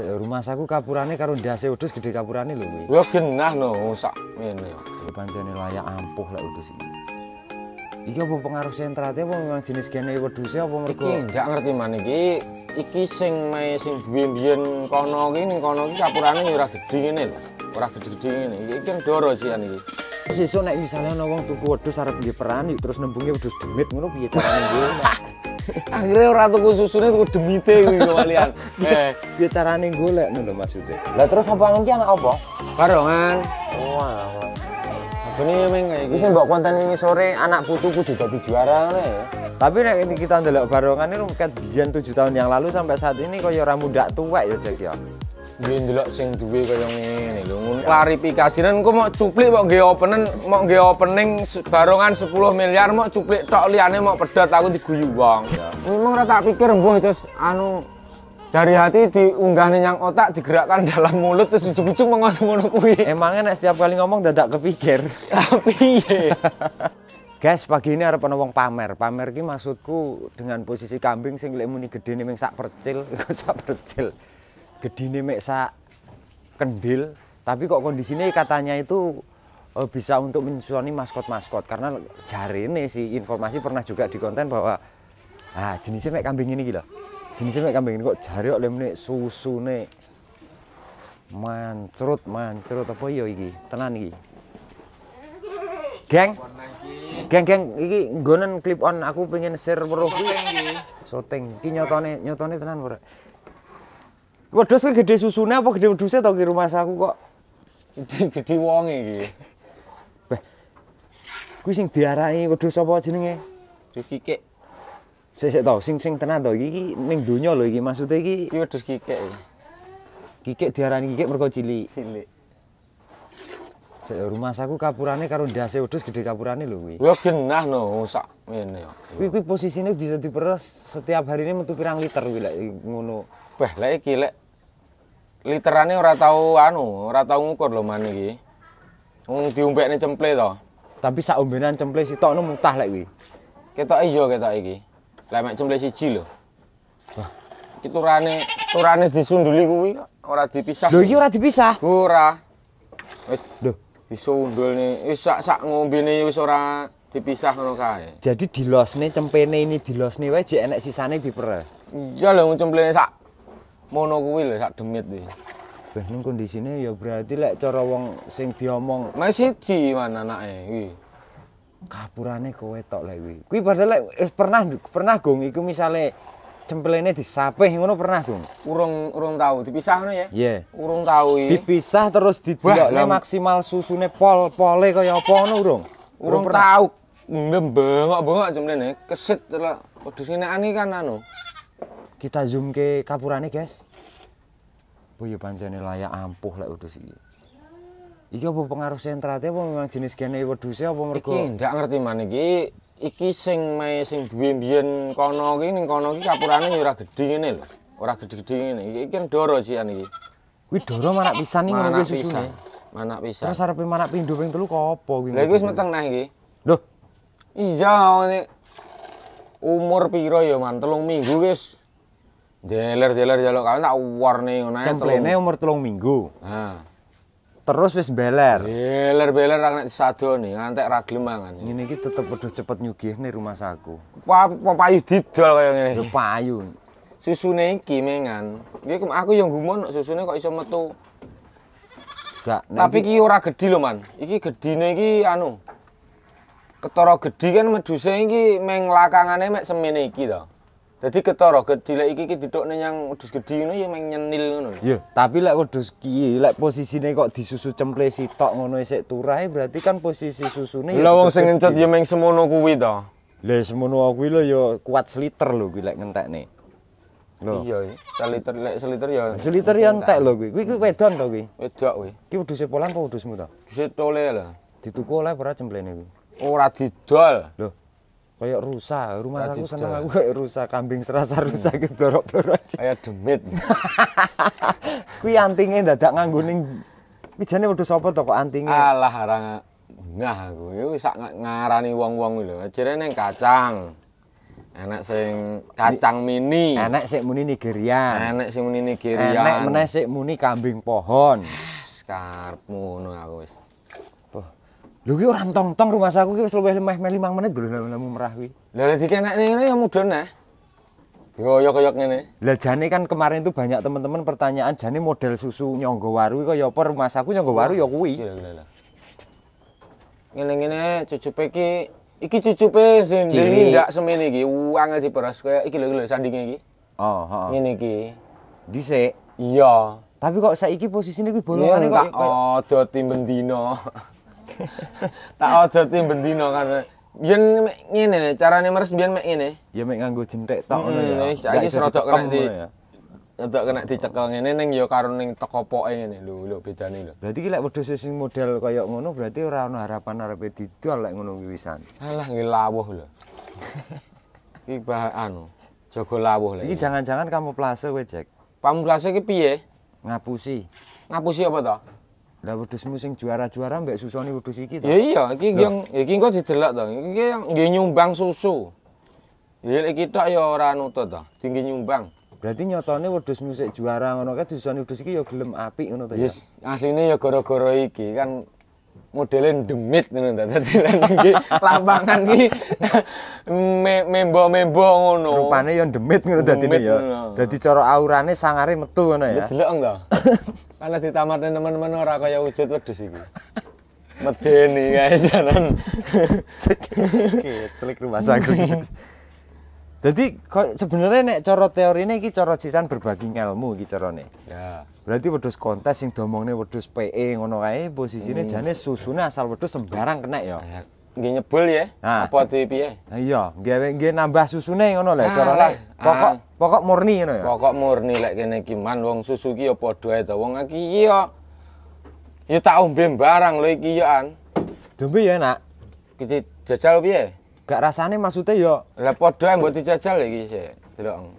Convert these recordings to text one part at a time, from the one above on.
rumah saku kapurane karo ndase udus gede kapurane lho kuwi. Ya genah no sak ngene. Pancene layak ampuh lek udus iki. Iki apa pengaruh sentrate apa memang jenis gene wedhuse apa mergo? Iki ndak ngerti man iki. Iki sing mae sing duwe biyen kono iki ning kono iki kapurane ya ora gedhe ngene lho. Ora gedhe-gedhe ngene. Iki kan ndoro sian iki. Sesuk nek misalnya ana wong tuku wedhus arep nggih peran terus nembunge wedhus demit ngono piye carane ngene. Akhirnya ora tuku susune tuku demite gue kalian. Dia cara eh. carane golek ngono maksudnya? Lah terus apa iki anak apa? Barongan. Oh, Ini yang iki. Wis mbok konten ini sore anak putu juga di juara nih ya. Tapi nek kita ndelok barongan ini kan bijan tujuh tahun yang lalu sampai saat ini kaya orang muda tua ya Jack ya. ya? Iya ndelok sing duwe kaya ngene lho. Ngono klarifikasine engko mok cuplik mok nggih openen, mok nggih opening barongan 10 miliar mok cuplik tok liyane mok pedot aku diguyu wong. Ya. Memang ora tak pikir mbuh terus anu dari hati diunggahnya yang otak digerakkan dalam mulut terus ujung-ujung mengos ngono kuwi. Emangnya nek setiap kali ngomong dadak kepikir. Tapi ah, Guys, pagi ini harap wong pamer. Pamer ki maksudku dengan posisi kambing sing lek muni gedene ming sak percil, sak percil gedine mek sak kendil, tapi kok kondisinya katanya itu uh, bisa untuk menyusuni maskot-maskot karena ini sih informasi pernah juga di konten bahwa ah jenisnya mek kambing ini gila. Jenisnya mek kambing ini kok jare kok lemne susune mancrut mancrut apa yo iya iki? Tenan iki. Geng. Geng geng iki nggonen clip on aku pengen share weruh. soteng iki. Syuting iki nyotone nyotone tenan ora? Waduh, kuwi gede susune apa gede wedhuse to di rumah saku kok. Gede gede wonge iki. Wah. Kuwi sing diarani wedhus apa jenenge? kikik. Sik to, sing sing tenan tahu iki ning donya lho iki maksudnya iki. Iki wedhus kikik. Kikik diarani kikik mergo cilik. Cilik. rumah saku kapurane karo ndase wedhus gede kapurane lho kuwi. Ya genah no sak ngene ya. Kuwi kuwi posisine bisa diperes setiap hari ini metu pirang liter kuwi lek ngono. Bah lek iki lek literane ora tahu anu, ora tahu ngukur mana ki iki. Wong ini cemple to. Tapi sak ombenan cemple sitokno mutah lek kuwi. Ketoke kita ketok iki. lah mek cemple si ciloh Wah, iki turane turane disunduli gue ora dipisah. Lho iki ora dipisah. Ora. Wis, lho, nih wis sak sak ngombene ini orang dipisah ngono kae. Jadi di nih cemple ini di dilosne wae jek enek sisane diperel. Iya lho nih sak mono kuwi lho sak demit kuwi. Ben ning kondisine ya berarti lek cara wong sing diomong masih siji man anake kuwi. Kapurane kowe tok lek kuwi. Kuwi padahal lek eh, pernah pernah gong iku misale jempelene disapih ngono pernah gong. Urung urung tau dipisah ngono ya. Iya. Urung tau iki. Dipisah terus didelokne maksimal susune pol-pole kaya apa ngono urung. Urung, tau. Mbeng bengok-bengok jempelene kesit lho. Kudu sineane kan anu. kita zoom ke kapurane guys bu ya panjane layak ampuh lah udah sih iki apa pengaruh sentrate apa memang jenis gene wedhuse apa mergo iki ndak ngerti man iki iki sing mae sing duwe mbiyen kono iki ning kono iki kapurane ya ora gedhe ngene lho ora gedhe-gedhe ngene iki kan doro sih an iki kuwi doro manak pisan iki ngene susune manak pisan terus arepe manak pindho ping telu kopo kuwi lha iki wis meteng nah iki lho iya ini umur piro ya man telung minggu guys Jeler-jeler jaluk kan tak warni ngono ae. Cemplene umur 3 minggu. Terus wis beler. Beler-beler ra nek nih, ngantek ra gelem mangan. Ngene iki tetep wedhus cepet nyugihne rumah saku. Payu didol kaya ngene. Yo payu. Susune iki mengan. Iki aku yo gumun susune kok iso metu. Gak, Tapi iki ora gedhi lho, Man. Iki gedine iki anu. Ketara gedhi kan meduse iki meng lakangane mek semene iki to. Jadi ketoro gedhe iki iki didukne nyang wedhus gedhi ngono ya nyenil ngono. Iya, tapi lek wedhus kiye lek posisine kok disusu cemplesi tok ngono isik turahe berarti kan posisi susune Lah wong sing ngencet ya meng semono kuwi to. Lah semono kuwi lho ya kuat seliter lho kuwi lek ngentekne. Lho. Iya, seliter lek seliter ya. Seliter ya entek lho kuwi. Kuwi wedon to kuwi? Wedok kuwi. Iki wedhuse polan apa wadusmu? to? Wedhuse tole lah. Dituku oleh ora cemplene kuwi. Ora didol. Lho, kayak rusa rumah aku seneng aku kayak rusa kambing serasa rusa hmm. blorok blorok kayak demit kui antinge dadak nganggo ning wijane udah sapa toko kok antinge alah ora nah aku ya iki sak ngarani wong-wong gitu ajare kacang Enak sing kacang mini. Enak sik muni Nigeria. Enak sing muni Nigeria. Enak meneh muni kambing pohon. Ah, Skarepmu ngono aku wis. Lho ki ora tong-tong rumah saku ki wis luwih lemah 5 menit lho lamu merah kuwi. Lah nek dikenekne ngene ya mudhun nah. Eh. Goyok-goyok ngene. Lah jane kan kemarin itu banyak teman-teman pertanyaan jane model susu nyonggo waru kok ya apa rumah sakunya nyonggo waru ya kuwi. Iya, iya, iya. Ngene-ngene cucupe ki iki cucupe Sendiri ndeli ndak semene iki angel diperes kaya iki lho lho sandinge iki. Oh, heeh. Ngene iki. Dhisik. Iya. Tapi kok saiki posisine kuwi bolongane kok. Oh, do tim bendino. tak ojo tim bendino karena Yen mek ngene ne, carane meres biyen mek ngene. Ya mek nganggo jentek tok ngono hmm, ya. Saiki rodok kena di ya. rodok kena dicekel ngene ning ya karo ning teko poke ngene lho lho bedane lho. Berarti ki lek wedhus sing model kaya ngono berarti orang harapan arepe didol lek ngono wisan. Alah ngilawoh lawuh lho. Iki bah anu jaga lawuh lek. Iki jangan-jangan kamu plase kowe, Jack. Kamu plase ki piye? Ngapusi. Ngapusi apa toh? Lah wedhusmu sing juara-juara mbek susoni wedhus iki to. Ya iya, iki yang iki engko didelok to. Iki yang nggih nyumbang susu. Ya iki tok ya ora nutut to, tinggi nyumbang. Berarti nyatane wedhus musik juara ngono kae disusoni wedhus iki ya gelem apik ngono to ya. Yes, asline ya gara-gara iki kan modelin demit nih ta dadi nggih lapangan iki membo-membo ngono rupane ya demit ngono dadine ya dadi coro aurane sangare metu ngono ya delok enggak karena ditamatne teman-teman orang kaya wujud wedhus iki medeni guys. jalan celik rumah sakit. Jadi sebenarnya nek cara teorine iki cara sisan berbagi ilmu iki carane. Ya. Berarti wedhus kontes sing domongne wedhus PE ngono kae posisine hmm. jane susune asal wedhus sembarang kena ya. ya nggih nyebul ya. Nah. Apa di piye? Iya, nggih nggih nambah susune ngono lho ah, Pokok ah. pokok murni ngono ya. Pokok murni lek kene iki man wong susu ki ya padha ae to. Wong iki ya ya tak ombe barang lho iki ya an. Dombe ya enak. Kita jajal piye? gak rasane maksudnya yo lah podo yang buat dijajal lagi sih dong.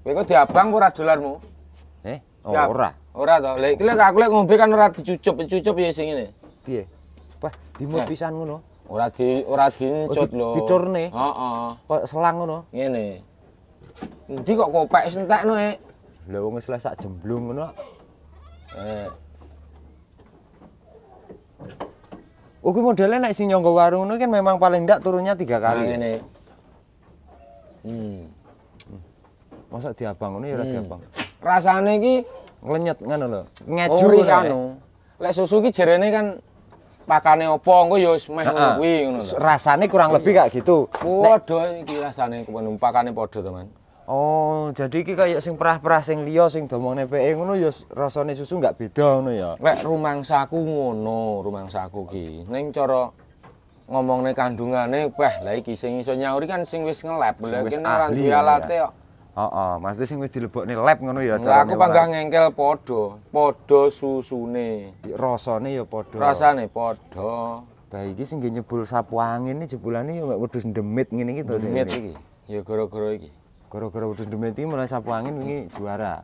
kowe kok diabang ora dolarmu eh oh, Diab ora ora to lek iki aku lek ngombe kan ora dicucup dicucup ya sing ngene piye wah dimut nah. pisan ngono ora di ora dincut oh, lho Oh heeh kok selang ngono ngene endi kok kopek sentekno e eh? lha wong wis sak jemblung ngono eh Oke modelnya naik sing nyonggo warung kan memang paling ndak turunnya tiga nah, kali. Ya? Nah, ini. Hmm. Masa diabang ngono ya ora hmm. diabang. Rasane iki nglenyet ngono lho. Ngejuri kanu. Lek susu iki jerene kan pakane opo engko ya meh ngono kuwi ngono. Rasane kurang iya. lebih kayak gitu. Waduh iki rasane pakane padha, teman. Oh, jadi iki kaya sing perah-perah sing liya sing domone PE ngono ya rasane susu gak beda ngono ya. Lek rumangsaku ngono, rumangsaku iki. Ning cara ngomongne kandungane, wah la iki sing iso nyauri kan sing wis ngelap, lha iki nang dialate kok. Heeh, oh, maksudnya sing wis dilebokne lab ngono ya cara. Aku panggah ngengkel padha, padha susune. Rasane ya padha. Rasane padha. Bae iki sing nyebul sapu angin iki jebulane ya wedhus demit ngene iki to sing. iki. Ya gara-gara iki. gara-gara udah demeti mulai sapu angin ini juara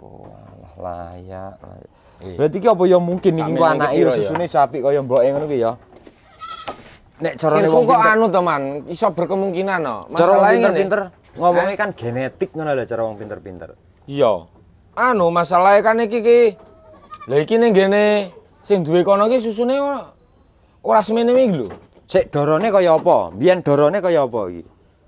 oh lah layak, layak. Iya. berarti kau apa yang mungkin iki ku anake yo ya. susune sapi yang mboke ngono ki ya nek cara ya, wong kau anu teman iso berkemungkinan no masalah pinter-pinter ngomongnya eh? kan genetik ngono lho cara wong pinter-pinter iya anu masalahnya kan iki ki lha gene sing kau kono susu susune ora semene iki lho cek dorone kaya apa biar dorone kaya apa iki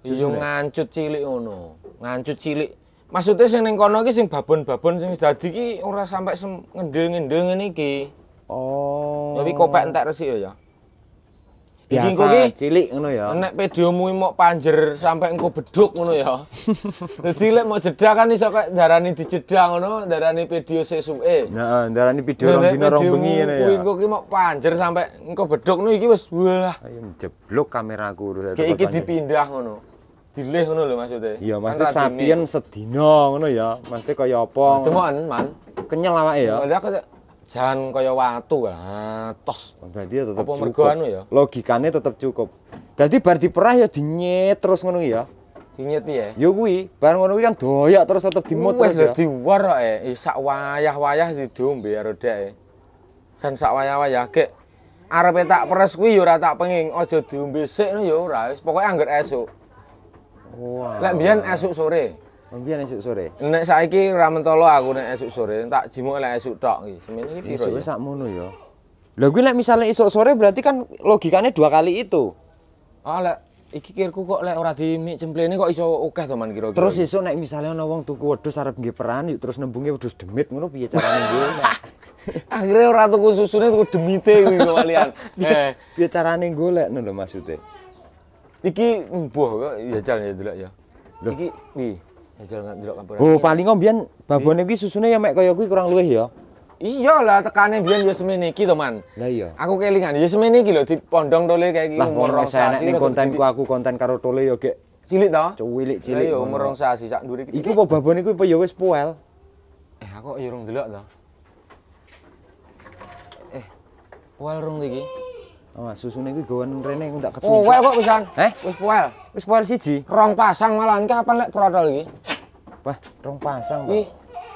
Iya ya. ngancut cilik ngono. Ngancut cilik. Maksudnya sing ning kono iki sing babon-babon sing dadi iki ora sampai ngendel-ngendel ngene iki. Oh. Tapi kopek entek resik ya. ya? Biasa ki, cilik ngono ya. Nek pediomu mok panjer sampai engko beduk ngono ya. Dadi lek mau jeda kan iso kaya darani dijeda ngono, darani pedio sesuke. Eh. Heeh, darani pedio rong dina rong bengi ngene ya. Kuwi engko ki mok panjer sampai engko beduk ngono iki wis wah. Ayo jeblok kameraku. Kayak iki dipindah ngono dileh ngono lho maksudnya. Iya, kan maksudnya sapien sedina ngono ya. Maksudnya kaya apa? Temoken, nah, Man. kenyal awake ya. Lha kok jangan kaya watu atos tos. Berarti ya tetep apa cukup. Anu ya? Logikane tetep cukup. Dadi bar diperah ya dinyet terus ngono ya. Dinyet piye? Ya kuwi, bar ngono kuwi kan doyak terus tetep dimot terus ya. Wis diwar kok e, sak wayah-wayah didombe karo dhek. San eh. sak wayah-wayah kek arepe tak peres kuwi ya ora tak penging, aja diombe sik no ya ora, wis pokoke anggar esuk. Wow. Lek biyen esuk sore. Mbiyen esuk sore. Nek saiki ora mentolo aku nek esuk sore, tak jimuk lek esuk tok iki. Semene iki piro? Esuk sakmono ya. ya. Lah kuwi lek misale esuk sore berarti kan logikanya dua kali itu. Ah lek iki kirku kok lek ora dimik cemplene kok iso akeh to man kira-kira. Terus esuk nek misale ana wong tuku wedhus arep nggih peran yuk terus nembunge wedhus demit ngono piye carane nggih. Akhirnya ora tuku susune tuku demite kuwi kalian. Dia eh. piye carane golek ngono lho maksude. Iki mbuh hmm, ya jal ya delok ya. Iki pi. Ya jal delok kampung. Oh, paling mbiyen babone kuwi susune ya mek kaya kuwi kurang luwih ya. Iya lah tekane biyen ya semene iki to, Man. Lah iya. Aku kelingan ya semene iki lho pondong tole kayak iki umur rong sasi. Lah kontenku aku konten karo tole ya gek. Cilik to? Cilik cilik. Ya umur rong sasi sak ndure iki. Iku apa babone kuwi apa ya wis poel? Eh aku ya rong delok to. Eh, poel rong iki. Oh, susune kuwi gawen rene ndak ketemu. Poel kok pisan. Eh? Wis poel. Wis si siji. Rong pasang malahan kapan lek prodol iki? Wah, rong pasang, Pak.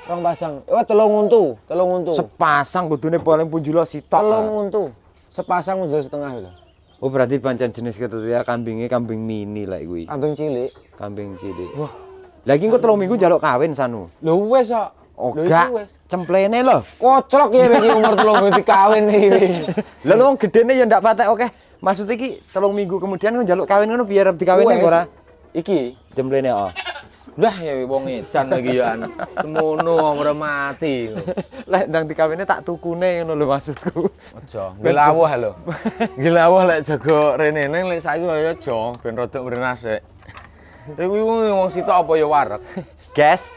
Rong pasang. Eh, wah, telung untu, telung untu. Sepasang kudune paling punjula sitok. Telung untu. Sepasang udah setengah lho. Oh, berarti pancen jenis ketut ya kambingnya kambing mini lah gue. Kambing cilik. Kambing cilik. Wah. Lagi engko telung minggu jaluk kawin sanu. Lho wis kok. Oga, oh, cemplene lho. Kocok ya iki umur 30 kawin iki. Lah lu gede nih yang ndak patah, oke. Maksudnya ki, telung minggu kemudian kok kawin ngono biar dikawinne nih, ora? Iki cemplene oh. Lah ya wong edan lagi ya anak. Semono ora mati. Lek ndang dikawinne tak tukune ngono lho maksudku. Aja ngelawah lho. Ngelawah lek jago rene neng lek saiki kaya aja ben rodok mrenas sik. Kuwi wong sitok apa ya wareg? Guys,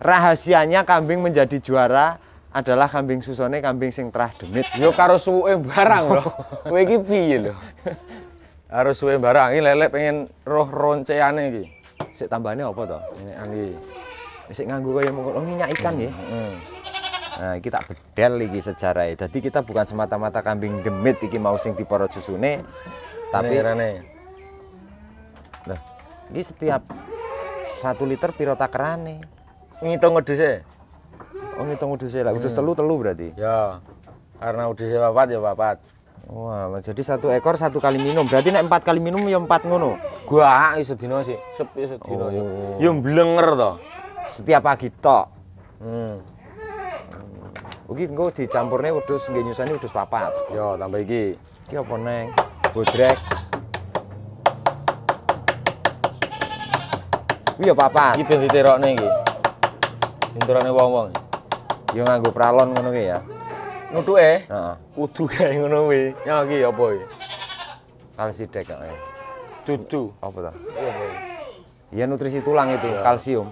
rahasianya kambing menjadi juara adalah kambing susone kambing sing terah demit. Yo karo suwe barang loh Kowe iki piye Harus suwe barang iki lele pengen roh ronceane iki. Sik tambahnya apa to? Ini anggi. Sik nganggo kaya mengko minyak ikan ya. Hmm. Nah, kita bedel iki sejarah. Jadi e. kita bukan semata-mata kambing demit iki mau sing diparot susune, tapi rene. Nah, ini setiap satu liter pirota kerane ngitung udus Oh ngitung udus lah, udus hmm. telu telu berarti. Ya. Karena udus papat ya papat. Wah, jadi satu ekor satu kali minum. Berarti nek empat kali minum ya empat ngono. Gua iso dino sih, sep iso dino ya. oh. ya. Ya blenger to. Setiap pagi tok. Hmm. Oke, oh, engko dicampurne wedhus nggih nyusani wedhus papat. Yo, ya, tambah iki. Iki apa neng? Bodrek. Iya ya papat. Iki ben diterokne iki. Pinturane wong-wong. Yo nganggo pralon ngono ya. Nutuke? Heeh. Kudu gawe ngono kuwi. Ya iki ya apa iki? Kalsidek kok. Dudu. Apa ta? Iya, iya, iya, Ya nutrisi tulang itu, ya. kalsium.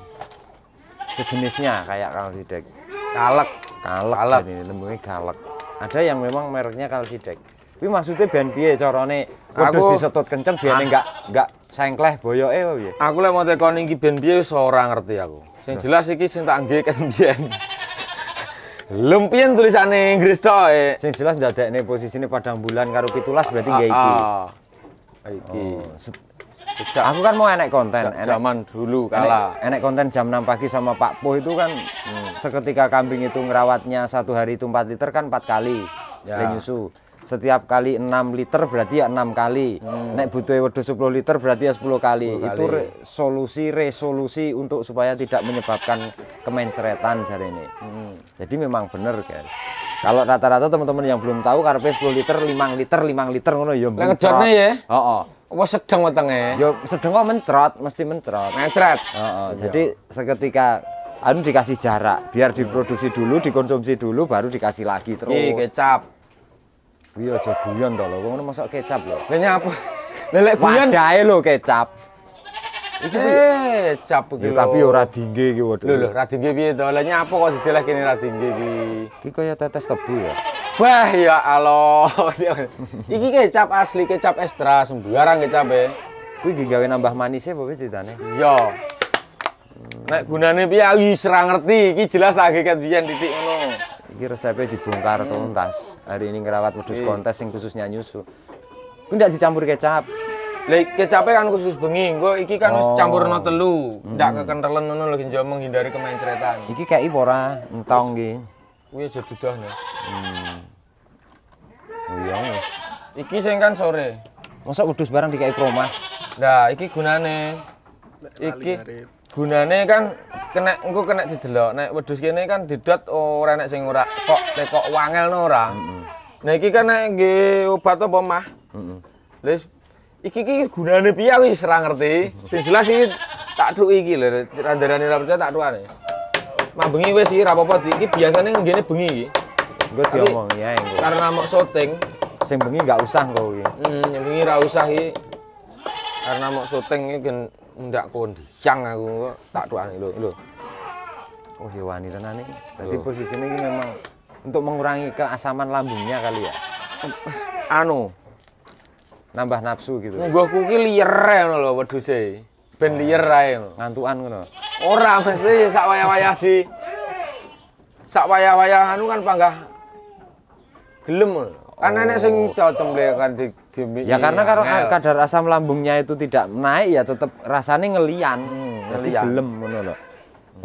Sejenisnya kayak kalsidek. Kalek, kalek. kalek. Ini lembungnya kalek. Ada yang memang mereknya kalsidek. Tapi maksudnya ben piye carane aku disetut kenceng biar ah. enggak enggak sengkleh boyoke piye? Aku lek mau tekon iki ben piye wis ora ngerti aku. Sing jelas iki sing tak nggih kan mbiyen. Lumpien tulisane Inggris tok. Eh? Sing jelas ndadekne posisine padang bulan karo pitulas berarti nggih iki. Ah, iki. Oh, aku kan mau enek konten. Enek, zaman dulu kala. Enek, enek konten jam 6 pagi sama Pak Po itu kan hmm. seketika kambing itu ngerawatnya satu hari itu 4 liter kan 4 kali. Ya. Le setiap kali 6 liter berarti ya 6 kali. Hmm. Nek butuh wedhus 10 liter berarti ya 10 kali. 10 kali. Itu re solusi resolusi untuk supaya tidak menyebabkan kemenceretan jari ini. Hmm. Jadi memang bener guys. Kalau rata-rata teman-teman yang belum tahu karpet 10 liter, 5 liter, 5 liter ngono ya. Nek ya oh, oh Wah sedang matangnya. Ya sedang kok mencrot, mesti mencrot. Mencret. Heeh. Jadi seketika anu dikasih jarak biar diproduksi dulu, dikonsumsi dulu baru dikasih lagi terus. Iya, kecap. Kuwi iya, aja guyon to lho, ngono masak kecap lho. Lah nyapa? Lelek guyon. Wadahe lho kecap. Iki kecap ya, iki. tapi ora dingge iki waduh. Lho lho, ra dingge piye to? Lah nyapa kok dideleh kene ra dingge iki? Iki kaya tetes tebu ya. Wah ya Allah. iki kecap asli, kecap ekstra, sembarang kecap e. Kuwi iki gawe nambah manis e bapak ceritane? Iya. Nek gunane piye Ih, ora ngerti, iki jelas tak geget biyen titik ngono. Iki resepnya dibongkar hmm. tuntas. Hari ini ngerawat modus eh. kontes yang khususnya nyusu, susu. tidak dicampur kecap. Lek kecapnya kan khusus bengi, engko iki kan wis oh. campur no telu. Hmm. Ndak hmm. kekentelen ngono lho njol menghindari kemencretan. Iki kayak ora entong iki. Kuwi aja dudah ya. Hmm. Oh iya wis. Iki sing kan sore. Masa udus barang kayak promah. Nah, iki gunane. Iki gunane kan kena engko kena didelok nek wedhus kene kan didot oh, ora nek sing ora kok tekok wangel wangelno ora mm nah iki kan nek nggih obat apa mah mm iki iki gunane piye aku wis ngerti sing jelas iki tak truki iki lho randarane ra percaya tak trukane nih wis iki ra apa-apa iki biasane nggene bengi iki Gue diomong ya engko. Iya. Karena mau syuting. Sing bengi enggak usah engko iki. heeh hmm, yang bengi ra usah iki. Karena mau syuting iki ndak kondi siang aku tak doan lo lo oh hewan itu nani, berarti posisi ini memang untuk mengurangi keasaman lambungnya kali ya anu nambah nafsu gitu nggohku ki liyer lo waduh sih ben liar ae ngantuan ngono oh. orang mesti sak wayah-wayah di sak wayah-wayah anu kan panggah gelem lho kan nenek sing oh. cocok kan di ya iya, karena kalau iya. kadar asam lambungnya itu tidak naik ya tetap rasanya ngelian, hmm, ngelian. belum ngono lho.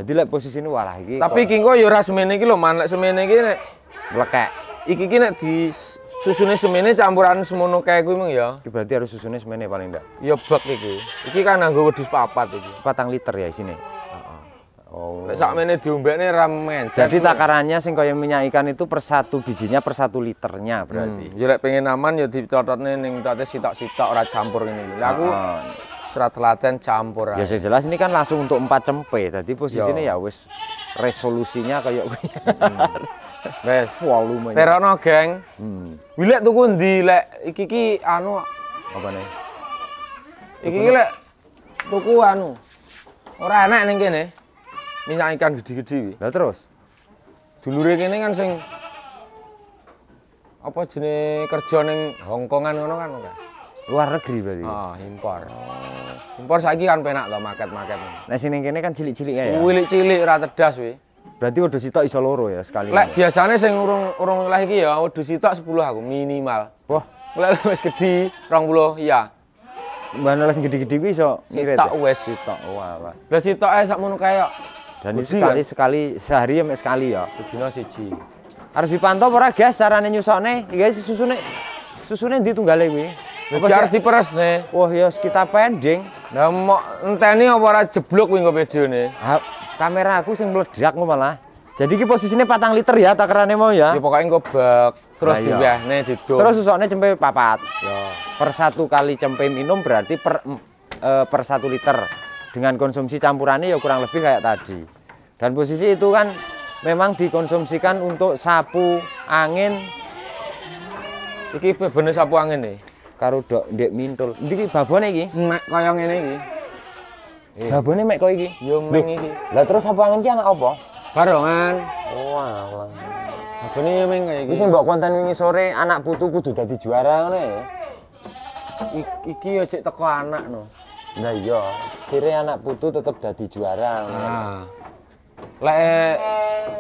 Jadi lek posisi ini walah iki. Tapi iki engko ya ora semene iki lho, man lek semene iki nek lekek. Iki iki nek di susune semene campuran semono kae kuwi mung ya. Iki berarti harus susune semene paling ndak. Ya bak iki. Iki kan nganggo wedhus papat iki. Patang liter ya isine. Oh. Lek ini diombekne ra ramen. Jadi takarannya sing kaya minyak ikan itu per satu bijinya per satu liternya berarti. Hmm. Jelek ya pengen aman ya dicototne ning tate sitok-sitok orang campur ini. Lah aku serat telaten campur. Ya sih jelas ini kan langsung untuk empat cempe. Tadi posisi ini ya, ya wes resolusinya kayak hmm. Wes volume. Perono, geng. Hmm. Wilek tuku di lek iki ki anu apa nih? Iki lek tuku anu. Orang enak nih gini minyak ikan gede-gede lah terus dulure kene kan sing apa jenis kerja ning Hongkongan ngono kan luar negeri berarti oh impor oh. impor saiki kan penak to market-market nah sini kene kan cilik-cilik ya, ya? cilik-cilik rata tedas we berarti udah sitok iso loro ya sekali lek biasanya sing urung urung lah iki ya udah sitok 10 aku minimal wah lek wis gedhi 20 iya Mbak Nola sing gede-gede kuwi iso ngirit. Sitok ya? wis sitok. Wah, wah. Lah sitoke sakmono kaya dan itu kan? sekali ya? sekali sehari ya sekali ya. Dino siji. Harus dipantau ora gas carane nyusokne, iki iya, guys susune susune ndi tunggale kuwi. Apa harus diperes ne? Wah, ya kita pending. Lah mok enteni apa ora jeblok kuwi engko videone. Kamera aku sing meledak kok malah. Jadi ki posisinya patang liter ya takarannya mau ya. Ya pokoknya engko bak terus nah, iya. diwehne didok. Terus susokne cempe papat. Ya. Per satu kali cempe minum berarti per uh, per satu liter dengan konsumsi campurannya ya kurang lebih kayak tadi dan posisi itu kan memang dikonsumsikan untuk sapu angin iki bener sapu angin nih karo dok ndek mintul iki babon iki mek koyong ini iki eh. babon mek kaya iki yo meng iki lah terus sapu angin iki anak apa barongan oh alah babone yo meng kaya iki wis mbok konten wingi sore anak putu kudu dadi juara ngono ya iki yo cek teko anak no Nah iya, sire anak putu tetep dadi juara. Nah. Lek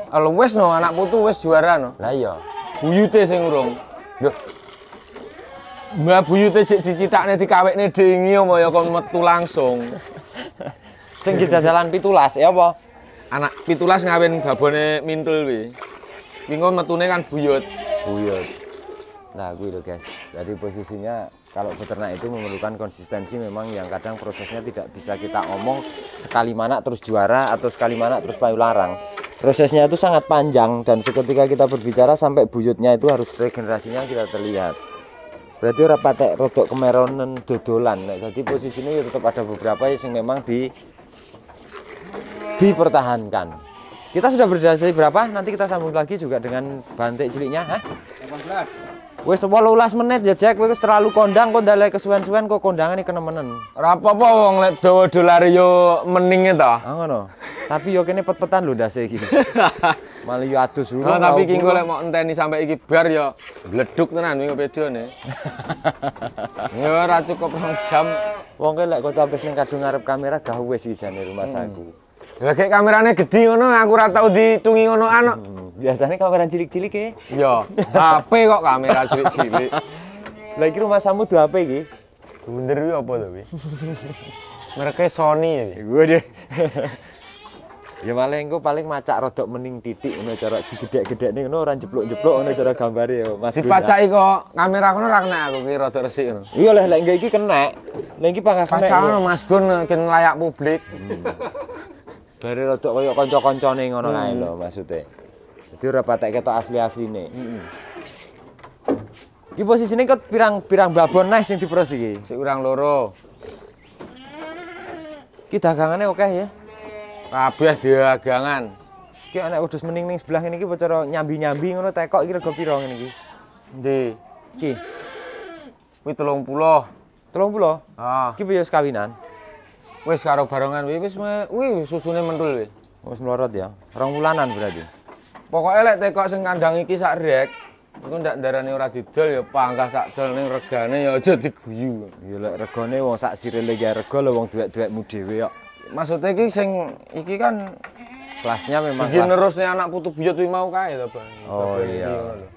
kalau eh, wis no anak putu wis juara no. Lah iya. Buyute sing urung. Lho. Mbah buyute sik nih dikawekne dengi apa ya kon metu langsung. sing jalan pitulas ya apa? Anak pitulas ngawin babone mintul wi. Wingi metune kan buyut. Buyut. Nah, gue lho guys. Jadi posisinya kalau peternak itu memerlukan konsistensi memang yang kadang prosesnya tidak bisa kita omong sekali mana terus juara atau sekali mana terus payu larang prosesnya itu sangat panjang dan seketika kita berbicara sampai buyutnya itu harus regenerasinya kita terlihat berarti ora patek rodok kemeronen dodolan nah, jadi posisinya ya tetap ada beberapa yang memang di dipertahankan kita sudah berdasari berapa nanti kita sambung lagi juga dengan bantik ciliknya Hah? 18 Wes 18 menit ya Jack, wes terlalu kondang kok ndalek kesuwen-suwen kok kondangan iki kenemenen. Ora apa-apa wong lek dawa dolar yo mending ta. Ah, ngono. Tapi yo kene pet-petan lho ndase iki. Malah yo adus dulu. Nah, tapi iki lek mau enteni sampai iki bar yo bleduk tenan wingi pedone. yo ora cukup rong jam. Wong lek kok sampe ning kadung ngarep kamera gah wis sih jane rumah hmm. saku. Lah ya, kameranya gede ngono aku ora tau ditungi ngono anak. Biasanya kamera cilik-cilik ya. Yo, iya, HP kok kamera cilik-cilik. Lagi rumah samu tuh HP iki. Bener wi apa to Mereka Sony ya. Gue deh. ya paling gue paling macak rodok mending titik ngono cara digedek-gedek nih ngono orang jeblok-jeblok ngono cara gambare ya Mas. Dipacaki kok kamera ngono ora kena aku ki rodok resik ngono. Iya lah lek iki kena. Lek iki pangkat kena. Mas Gun ken layak publik. Hmm bare rada kaya kanca-kancane ngono kae lho hmm. maksude. Dadi ora patek ketok asli-asline. Heeh. Hmm. Iki posisine kok pirang-pirang babon nah sing dipros iki? Sik loro. Iki dagangane akeh ya. Kabeh dagangan. Iki anak wedhus mening ning sebelah ngene iki cara nyambi-nyambi ngono tekok iki rega pira ngene iki? Ndi? Iki. Kuwi 30. 30? Heeh. Iki kawinan? Wis karo barengan wi wis wi susune mentul wi. Wis melorot ya. Rong wulanan berarti. Pokoke lek tekok sing kandang iki sak rek, iku ndak darane ora didol ya pangkah sak dol ning regane ya aja diguyu. Ya lek regane wong sak sirile ya rego lho wong duwek-duwekmu dhewe kok. Maksudnya iki sing iki kan kelasnya memang Begin kelas. terusnya anak putu buyut kuwi mau kae to, Bang. Oh iya. iya.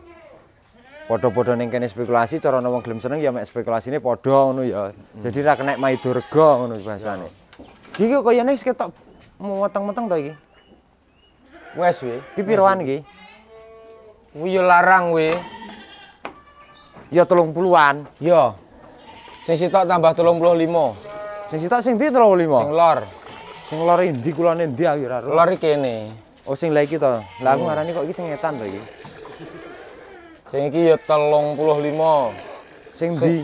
Podo-podo ning kene spekulasi cara wong gelem seneng ya mek spekulasine podo ngono ya. Hmm. Jadi ra kenek maidurga rega ngono bahasane. Iki kok kayane wis ketok meteng-meteng to iki. Wes we. Ki piroan iki? Kuwi larang we. Ya 30-an. ya, Sing sitok tambah 35. Sing sitok sing ndi 35? Sing lor. Sing lor endi kulone endi aku ora Lor iki kene. Oh sing lha iki to. Lah aku ngarani kok iki sing etan to iki. Sing iki ya 35. Sing ndi?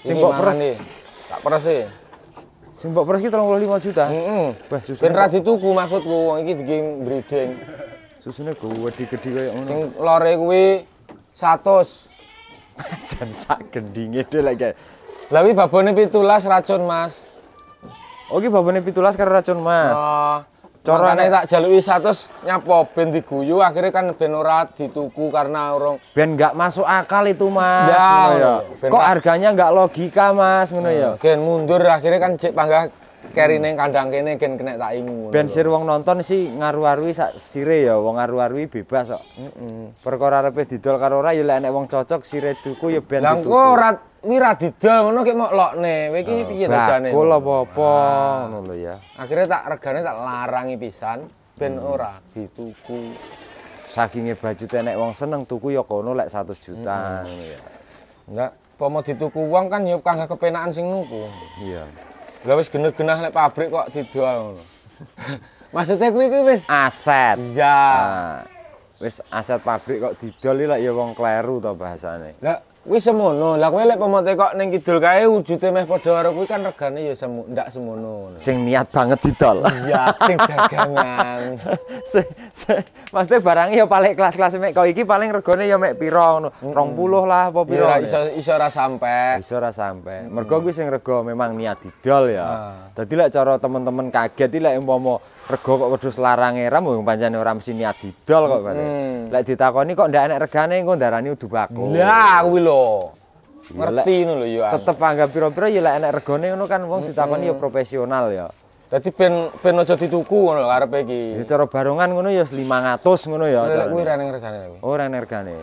Sing mbok pres Tak pres e. Sing mbok pres iki 35 juta. Heeh. mm Wah, susu Ben ra dituku maksudku wong iki digi breeding. Susune gede-gede kaya ngono. Sing lore kuwi 100. Jan sak gendinge dhe lek like. Lah kuwi babone 17 racun, Mas. Oh, ki babone 17 karo racun, Mas. Oh. Corone tak jaluki 100 nyapo ben diguyu akhirnya kan ben ora dituku karena orang ben gak masuk akal itu Mas. Ya, ya. Kok harganya gak logika Mas ngono ya. Hmm, gen mundur akhirnya kan cek panggah keri neng kandang kene gen kena tak ingu. Ben sir wong nonton sih ngaru-arui sak sire ya wong ngaru-arui bebas kok. So. Mm -mm. Perkara arepe didol karo ora ya lek nek wong cocok sire tuku ya ben dituku. Lah kok ora wira didol ngono ki mok lokne. Kowe iki oh, piye to Bakul apa-apa ah. ngono lho ya. Akhirnya tak regane tak larangi pisan ben hmm. ora dituku. Sakinge baju tenek wong seneng tuku ya kono lek 100 juta hmm. ngono hmm. ya. Enggak, tuku dituku wong kan ya kagak kepenakan sing nuku. Iya. Yeah. Lah wis genah-genah lek pabrik kok didol ngono. Maksudnya kuwi kuwi wis aset. Iya. Nah, wis aset pabrik kok didol lek ya wong kleru to bahasane. Lah Wis semono, lah kowe lek pemote kok ning kidul kae wujude meh padha karo kuwi kan regane ya semu ndak semono. Sing niat banget didol. Iya, sing dagangan. teh barangnya ya paling kelas-kelas mek kok iki paling regane ya mek pira ngono. 20 lah apa pira. Ya iso iso ora sampe. Iso ora sampe. Mergo kuwi sing rego memang niat didol ya. Ah. Dadi lek cara teman-teman kaget iki lek umpama rego kok wedhus larange ram wong pancen ora mesti niat didol kok bare. Hmm. Lek ditakoni kok ndak enek regane engko darani udu bako. Lah kuwi lho. Iya, Ngerti ngono lho Tetep anggap pira-pira ya lek enek regane ngono kan wong ditakoni ya profesional ya. Dadi ben ben aja dituku ngono lho arepe iki. Ya cara barongan ngono yo 500 ngono ya. ya lek kuwi oh, rene regane kuwi. Oh rene regane.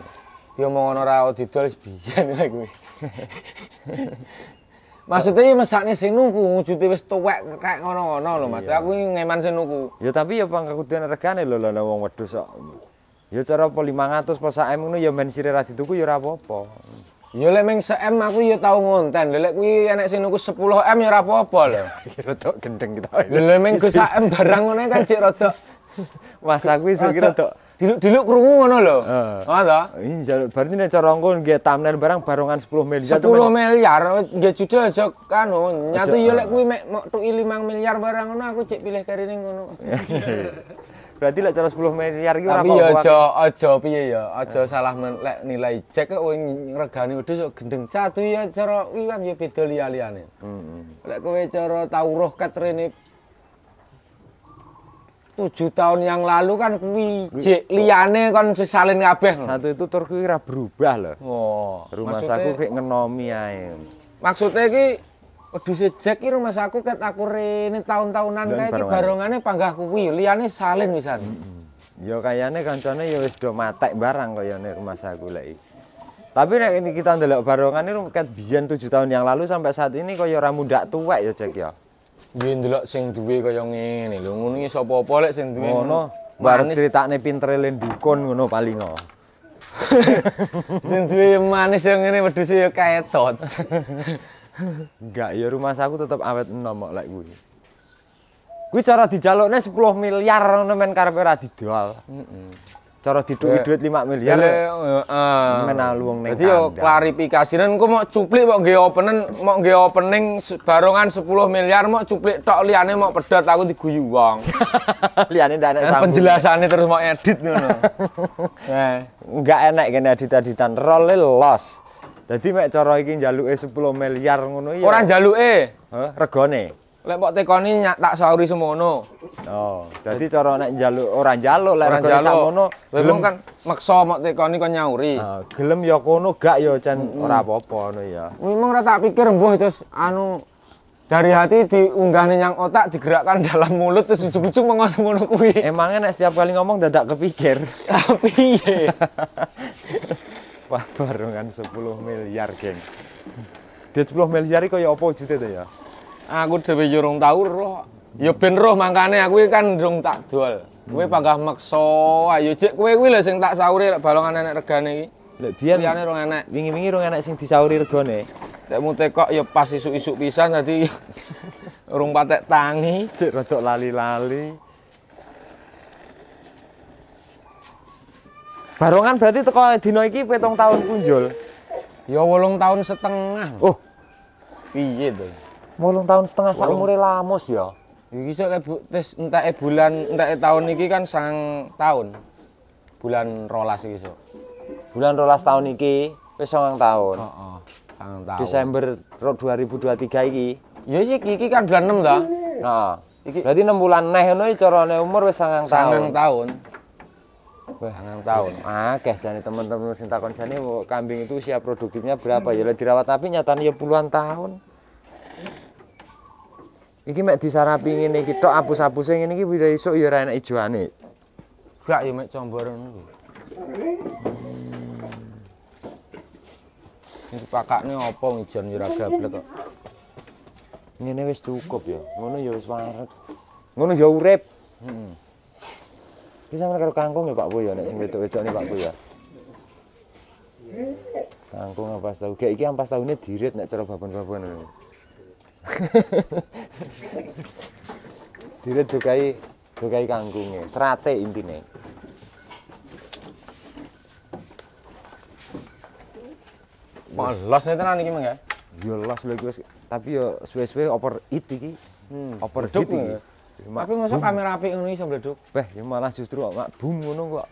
Dia mau ora didol biyen lek kuwi. Maksudnya mesakne sing sinuku, wujute wis tuwek kayak ngono-ngono lho Mas. Iya. Aku ngeman sing nuku. Ya tapi ya pangkakudian regane lho lho wong wedhus kok. Ya cara apa 500 pas sak ngono ya men sire ra yo ya ora apa Ya lek meng se-M aku ya tau ngonten. Lek kuwi enek sing nuku 10M ya ora apa-apa lho. Kira tok gendeng kita. Lek meng se M barang ngene kan cek rada. Mas aku iso kira tok diluk-diluk krungu ngono lho. Heeh. ta? Iya, jaluk bar ini cara nggih thumbnail barang barongan 10 miliar. 10 miliar nggih judul aja kanu nyatu yo lek kuwi mek mok tuki 5 miliar barang ngono aku cek pilih karine ngono. Berarti lek cara 10 miliar iki ora kok. Tapi aja aja piye ya, aja salah lek nilai cek kok regane wedhus kok gendeng satu ya cara kuwi kan ya beda liya-liyane. Heeh. Hmm, hmm. Lek kowe cara tauruh katrene tujuh tahun yang lalu kan kuwi jek oh. liyane kon sesalin kabeh. Satu itu tur kuwi ora berubah lho. Oh. Rumah saku kayak ngenomi ae. Maksudnya ki waduh sejek ki rumah saku ket aku rene tahun-tahunan kae iki barongane panggah kuwi liyane salin wisan. Mm -hmm. Ya kayane kancane ya wis do matek barang kayane rumah saku lagi Tapi nek kita ndelok ini ket biyen 7 tahun yang lalu sampai saat ini kaya ora mundak tuwek ya Jack ya. Iya ndelok sing duwe kaya ngene lho ngono iki sapa-apa lek sing duwe ngono bar critane pintere len dukun ngono paling no. sing duwe manis yang ngene wedhus e ya kaetot. Enggak, ya rumah saku tetep awet enom kok lek kuwi. Kuwi cara dijalukne 10 miliar ngono men karepe ora didol. Heeh. Mm -mm cara dituki eh, duit 5 miliar. Heeh. Ya? Eh, ah. Menalu wong ning. Dadi yo cuplik mau nggih openen mau nggih opening barongan 10 miliar mau cuplik tok liane mau pedot aku diguyu wong. liyane ndak eh, terus mau edit ngono. enggak enak kene edit-editan role loss. Jadi mek cara iki e 10 miliar ngono ya. Ora njaluke. Heh, regone. Lek mbok tekoni tak sauri semono. Oh, jadi cara nek njaluk ora njaluk lek ora semono, gelem kan meksa mbok tekoni kon nyauri. uh, gelem ya kono gak ya jan mm -hmm. ora apa-apa ya. Memang rata pikir mbuh itu, anu dari hati diunggah yang otak digerakkan dalam mulut terus ujung-ujung mengos ngono kuwi. Emangnya nek setiap kali ngomong dadak kepikir. Tapi ah, piye? Wah, barengan 10 miliar, geng. Dia 10 miliar iki kaya apa wujudnya ya? aku dhewe yo ya taur, tau roh. Ya ben roh mangkane aku kan rong tak dol. Kowe hmm. panggah meksa, ayo ah, ya cek kue kuwi lho sing tak sauri lek balongan enek regane iki. Lek biyen liyane rong enek. Wingi-wingi rong enek sing disauri regane. Lek mute kok ya pas isuk-isuk pisan dadi rong patek tangi, Cek rodok lali-lali. Barongan berarti teko dina iki petong tahun kunjul. Ya walong tahun setengah. Oh. Piye dong. Mulung tahun setengah saumure Lamus ya. Iki iso bu, tes entake bulan entake tahun iki kan sang tahun. Bulan rolas iki Bulan rolas tahun iki wis sangang tahun. Heeh. Sangang tahun. Desember 2023 iki. Ya sih iki kan bulan 6 ta? Heeh. Iki berarti 6 bulan neh ngono carane umur wis sangang tahun. Sangang tahun. Wah, sangang tahun. Akeh jane teman-teman sing takon jane kambing itu usia produktifnya berapa? Ya dirawat tapi nyatane ya puluhan tahun. Iki mek disarapi ngene iki tok apus-apuse ngene iki wis esuk ya ora enak ijoane. Gak ya mek combor niku. Iki pakane opo ijon ya ora gablek kok. Ngene wis cukup ya. Ngono ya wis warek. Ngono ya urip. Heeh. Hmm. Iki sampe karo kangkung ya Pak Bu ya nek sing wedok-wedok Pak Bu ya. Kangkung apa tahu? Kayak iki ampas tahunya dirit nek cara babon-babon. Hmm. Dire dukai dukai kangkunge, serate intine. Malas nih tenan iki mengga. Ya? ya las lho iki tapi ya suwe-suwe oper it iki. Hmm. Oper hit iki. Ya? Ya, tapi masa kamera apik ngono iso mbleduk. Beh, ya malah justru mak boom ngono kok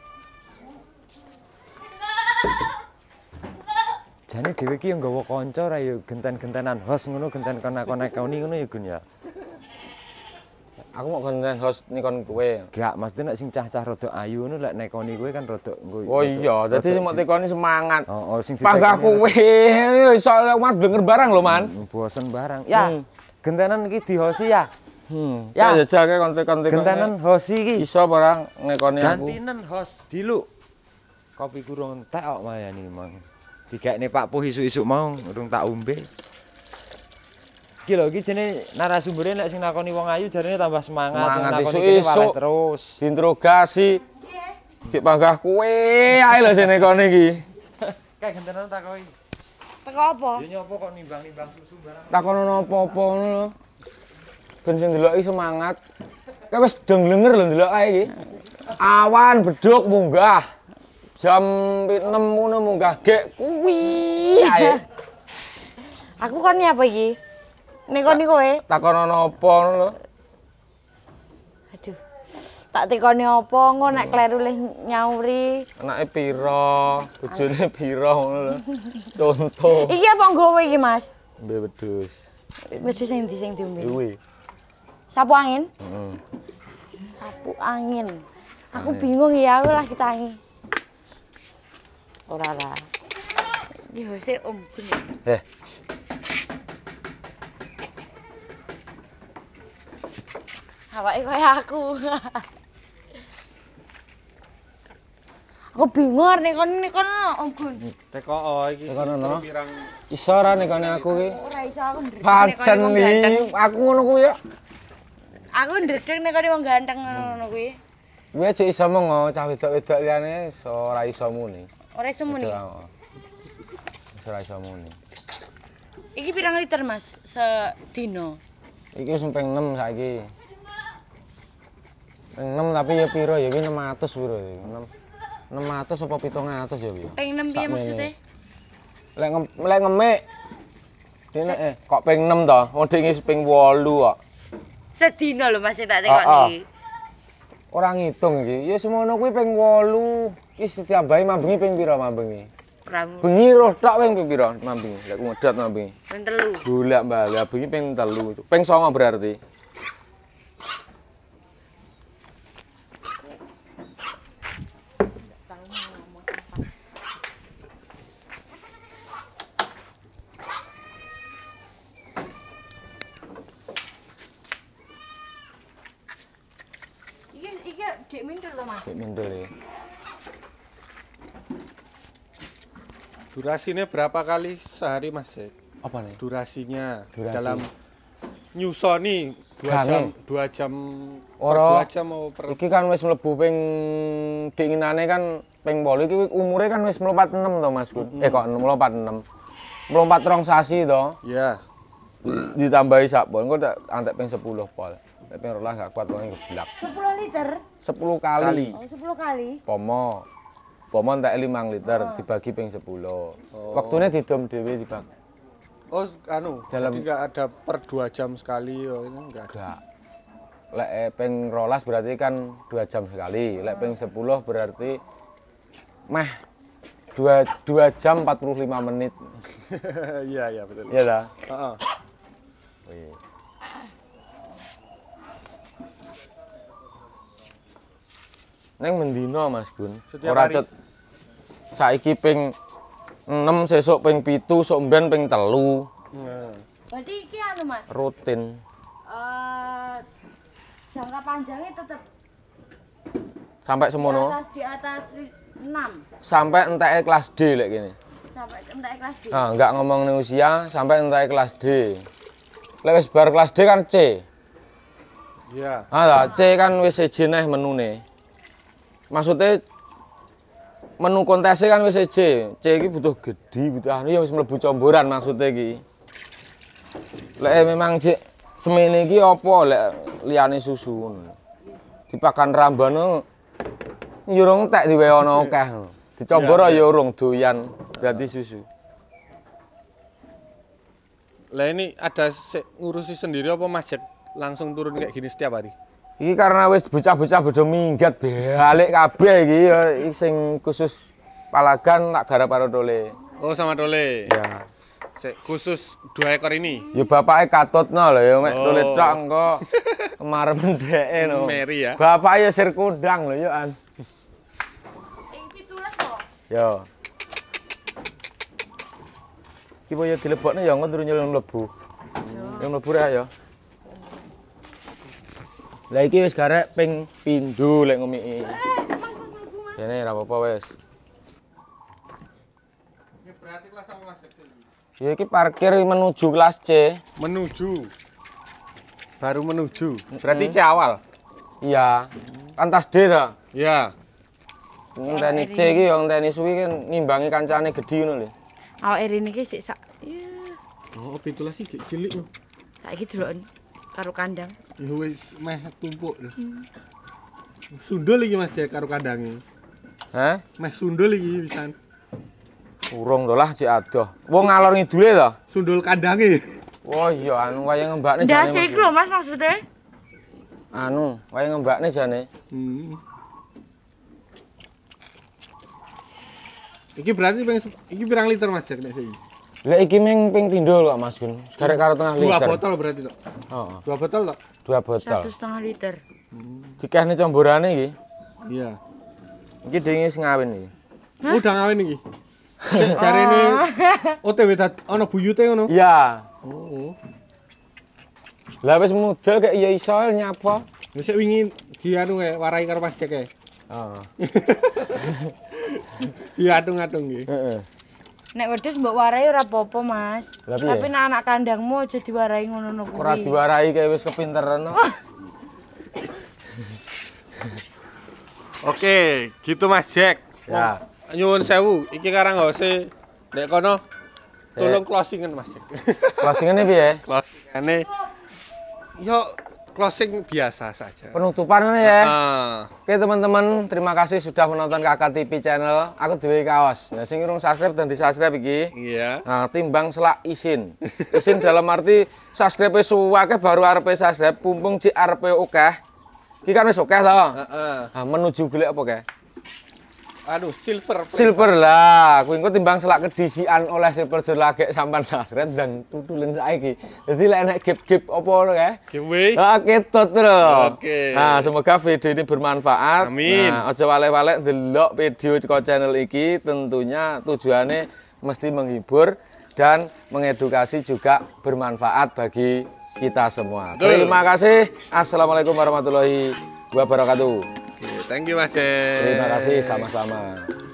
jane dhewe ki yo nggawa kanca ra yo ya genten-gentenan host ngono genten kena konakoni ngono ya Gun ya. Aku mau genten host nikon kowe. Gak, mas nek sing cah-cah rada ayu ngono lek nekoni kowe kan rada engko. Oh iya, jadi sing mau tekoni semangat. Heeh, oh, oh, sing ditekoni. Panggah kowe mas denger barang lho, Man. Hmm, bosen barang. Ya, hmm. gentenan iki dihosi ya. Hmm. Ya, ya jajake kontek-kontek. Gentenan hosi iki. Iso barang nekoni aku. Gantinen host dilu. Kopi kurung teh, kok malah nih Mang. Tiga ini Pak Puh isu-isu mau, urung tak umbe. Kilo gitu nih jenenge narasumbere sing nakoni wong ayu jarine tambah semangat, semangat isu isu terus. Interogasi, Cik panggah kue, ae lho sene kene gini. Kae gentenan ini. Tak apa? Yo ya nyopo kok nimbang-nimbang susu barang. Tak kau apa ngono lho. Bensin dulu ayo semangat. Kau pas denger lho delok ae Awan beduk munggah. jam 6 ngono munggah gek kuwi. Aku kon nyapa iki? Nek kon iki Takon ana apa lho? Aduh. Tak tekone apa engko nek kleru leh nyauri. Anake pira? Bojone pira ngono lho. Conto. Iki apa nggowe iki, Mas? Mbe wedhus. Wedhus sing di sing diombe. Sapu angin? Mm. Sapu angin. Aku bingung ya, aku lagi tangi. Ora ora. Iki Om Gun. Heh. Awake kaya aku. aku bingung arene kon niku Om Gun. Teko iki. Teko ono. Iso ora nekane aku iki? Ora iso aku ngono kuwi ya. Aku ndrek nekane wong ganteng ngono kuwi. Kuwi aja iso mengo cah wedok-wedok liyane iso ora iso muni. Ora iso muni. Ora iso muni. Iki pirang liter, Mas? Sedina. Iki sumping 6 saiki. 6 tapi ya pira ya? Iki 600 piro ya? 6. 600 apa 700 ya, Bi? Ping 6 piye maksude? Lek ngem eh kok ping 6 to? Wong iki ping 8 kok. Sedina lho Mas tak ah, ah. tengok iki. Orang ngitung iki. Ya semono kuwi ping 8. Ki setiap bayi mambengi ping pira mambengi? Ramu. Bengi roh tok ping pira mambengi? Lek ngedot mambengi. Ping 3. Bolak balik bengi ping 3. Ping 9 berarti. Durasinya berapa kali sehari Mas Apa nih? Durasinya Durasi. dalam nyusoni dua Gange. jam dua jam Oro, dua jam mau per iki kan wis mlebu ping keinginannya kan ping 8 iki umure kan wis melompat 6 to Mas. Mm -hmm. Eh kok melompat 6. Melompat rong sasi to. Iya. Yeah. Ditambahi sak pol engko tak antek ping 10 pol. Tapi ping gak kuat wong kebelak. 10 liter. Sepuluh kali. kali. Oh, 10 kali. Pomo. Pomon tak limang liter ah. dibagi ping sepuluh. Oh. Waktunya didom dewi bang. Oh, anu, dalam nggak ada per dua jam sekali, oh, ini enggak. Enggak. Lek eh, peng rolas berarti kan dua jam sekali. Lek peng sepuluh berarti meh dua dua jam empat puluh lima menit. Iya iya betul. Iya lah. Uh -uh. iya. Neng mendino Mas Gun. Setiap Ora cet. Saiki ping enam sesok ping pitu sok ben ping telu nah. Berarti iki anu Mas. Rutin. Uh, jangka panjangnya tetap sampai semono. Di atas di atas 6. Sampai entah kelas D lek ini. Sampai entah kelas D. Nah, enggak ngomong usia sampai entah kelas D. Lek wis bar kelas D kan C. Iya. Yeah. Ah, C kan wis ejine menune maksudnya menu kontesnya kan wis C. C iki butuh gede, butuh anu ya wis mlebu comboran maksudnya iki. Lek memang C semene iki apa lek liyane di Dipakan rambane yurung ya tek diwe ana akeh. Dicombor iya, iya. ya urung doyan berarti susu. Lah ini ada ngurusi sendiri apa macet langsung turun kayak gini setiap hari? Iki karena wis bocah-bocah bodho minggat balik kabeh iki ya sing khusus Palagan tak garap karo Tole. Oh sama Tole. Ya. khusus dua ekor ini. Ya bapak ekatot lho ya mek oh. Tole tok engko kemarem ndeke no. Meri ya. Bapake ya sir kondang lho ya an. Ing 17 kok. Yo. Ki boyo dilebokne ya ngono nyelung mlebu. yang mlebu yo. ya. Lah iki wis garek ping pindho lek ngomiki. Dene eh, ora apa-apa wis. Ini berarti kelas apa kelas C? Ya iki parkir menuju kelas C. Menuju. Baru menuju. Berarti C awal. Iya. Kan tas D ta? Iya. Wong teni C iki wong teni suwi kan ngimbangi kancane gede ngono lho. Awake rene iki sak. Iya. Oh, pitulas iki cilik lho. Saiki deloken karo kandang. Ya wis meh tumpuk. Hmm. Sundul lagi Mas Jack karo kandange. Hah? Meh sundul lagi bisa, Urung to lah sik adoh. Wong ngalor ngidule to? Sundul kandange. Wah oh iya anu kaya ngembakne jane. Ndase iku lho Mas maksudnya. Anu, kaya ngembakne jane. Hmm. Iki berarti pengen iki pirang liter Mas Jack nek sing. Lha iki meng ping tindo lho Mas Gun. Sekarang karo tengah liter. Dua botol berarti tok. Heeh. Dua botol tok. Dua botol. Satu setengah liter. Hmm. Dikehne comborane iki. Iya. Iki dingis sing ngawin iki. Udah ngawin iki. Cari oh. ini, otw dat, ono buyute ono? Iya. Oh. Lah wis mudel kek iya iso nyapa. Wis wingi dianu kayak warai karo Mas Cek Heeh. Iya atung-atung iki. Heeh. Nek wedhus mbok warai ora apa-apa, Mas. Tapi, Tapi anak kandangmu aja diwarai ngono kuwi. Ora diwarai kaya wis kepinteran. Oh. Oke, gitu Mas Jack. Ya. Oh, Nyuwun sewu, iki karang gak usah nek kono. Eh. Tolong closingan Mas Jack. closingan piye? Closingane yo closing biasa saja. Penutupan ini ya. Uh. Oke teman-teman, terima kasih sudah menonton Kakak TV channel. Aku Dewi Kaos. Nah, sing urung subscribe dan di-subscribe iki. Iya. Yeah. Nah, timbang selak isin. Isin dalam arti subscribe suwake baru arep subscribe, pumpung cRP arep oke. Iki kan wis oke to. Heeh. Uh -uh. Nah, menuju golek apa Aduh, silver. Silver lah. aku ingin timbang selak kedisian oleh silver jelagek sampan nasret dan tutulen lagi. Jadi lah enak keep keep apa ngono kae. Giveaway. oke ah, Oke Oke. Nah, semoga video ini bermanfaat. Amin. Nah, aja wale-wale delok video di channel iki tentunya tujuannya mesti menghibur dan mengedukasi juga bermanfaat bagi kita semua. Terima kasih. Assalamualaikum warahmatullahi wabarakatuh. Oke, thank you Mas Terima kasih sama-sama.